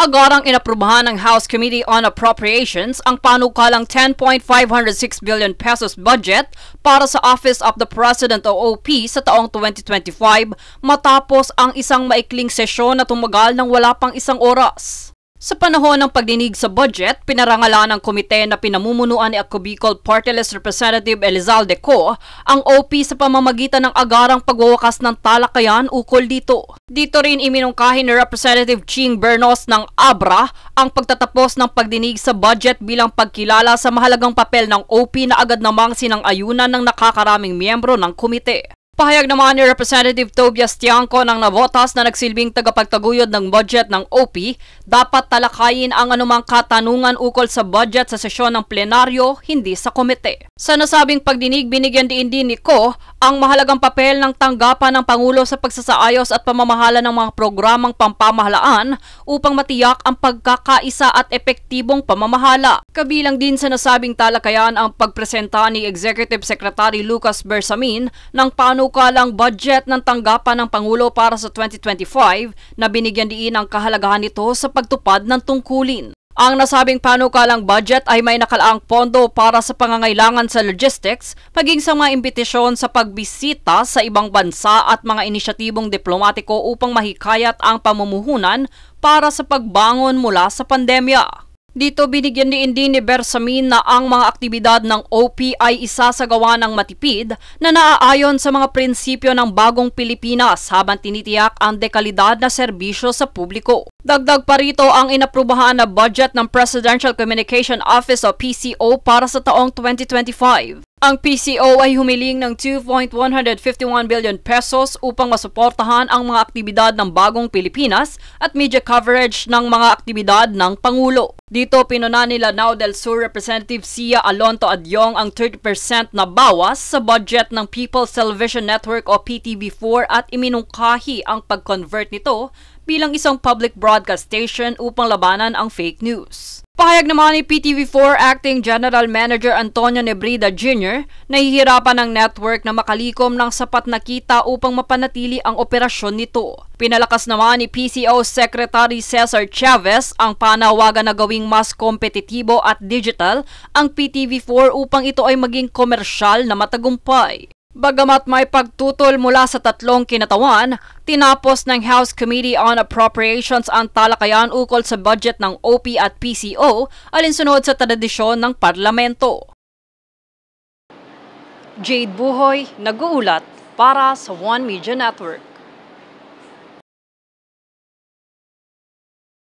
ang inaprubahan ng House Committee on Appropriations ang panukalang 10.506 billion pesos budget para sa Office of the President o OP sa taong 2025 matapos ang isang maikling sesyon na tumagal ng wala pang isang oras. Sa panahon ng pagdinig sa budget, pinarangalan ng komite na pinamumunuan ni Acobicol Partiless Representative Elizalde Co ang OP sa pamamagitan ng agarang pagwawakas ng talakayan ukol dito. Dito rin iminungkahi ni Representative Ching Bernos ng ABRA ang pagtatapos ng pagdinig sa budget bilang pagkilala sa mahalagang papel ng OP na agad namang sinang ayunan ng nakakaraming miyembro ng komite. Pahayag naman ni Representative Tobias Tiangco ng nabotas na nagsilbing tagapagtaguyod ng budget ng OP, dapat talakayin ang anumang katanungan ukol sa budget sa sesyon ng plenaryo, hindi sa komite. Sa nasabing pagdinig, binigyan din din ni Ko ang mahalagang papel ng tanggapan ng Pangulo sa pagsasaayos at pamamahala ng mga programang pampamahalaan upang matiyak ang pagkakaisa at epektibong pamamahala. Kabilang din sa nasabing talakayan ang pagpresenta ni Executive Secretary Lucas Bersamin ng paano panukalang budget ng tanggapan ng Pangulo para sa 2025 na binigyan diin ang kahalagahan nito sa pagtupad ng tungkulin. Ang nasabing panukalang budget ay may nakalaang pondo para sa pangangailangan sa logistics, maging sa mga imbitasyon sa pagbisita sa ibang bansa at mga inisyatibong diplomatiko upang mahikayat ang pamumuhunan para sa pagbangon mula sa pandemya. Dito binigyan ni Indy ni Bersamin na ang mga aktibidad ng OP ay isasagawa ng matipid na naaayon sa mga prinsipyo ng bagong Pilipinas habang tinitiyak ang dekalidad na serbisyo sa publiko. Dagdag pa rito ang inaprubahan na budget ng Presidential Communication Office o PCO para sa taong 2025. Ang PCO ay humiling ng 2.151 billion pesos upang masuportahan ang mga aktibidad ng bagong Pilipinas at media coverage ng mga aktibidad ng Pangulo. Dito pinuna nila Now del Sur Representative Sia Alonto Adyong ang 30% na bawas sa budget ng People's Television Network o PTV4 at iminungkahi ang pag-convert nito bilang isang public broadcast station upang labanan ang fake news. Pahayag naman ni PTV4 Acting General Manager Antonio Nebrida Jr. nahihirapan ng network na makalikom ng sapat na kita upang mapanatili ang operasyon nito. Pinalakas naman ni PCO Secretary Cesar Chavez ang panawagan na gawing mas kompetitibo at digital ang PTV4 upang ito ay maging komersyal na matagumpay. Bagamat may pagtutol mula sa tatlong kinatawan, tinapos ng House Committee on Appropriations ang talakayan ukol sa budget ng OP at PCO alinsunod sa tradisyon ng parlamento. Jade Buhoy, nag-uulat para sa One Media Network.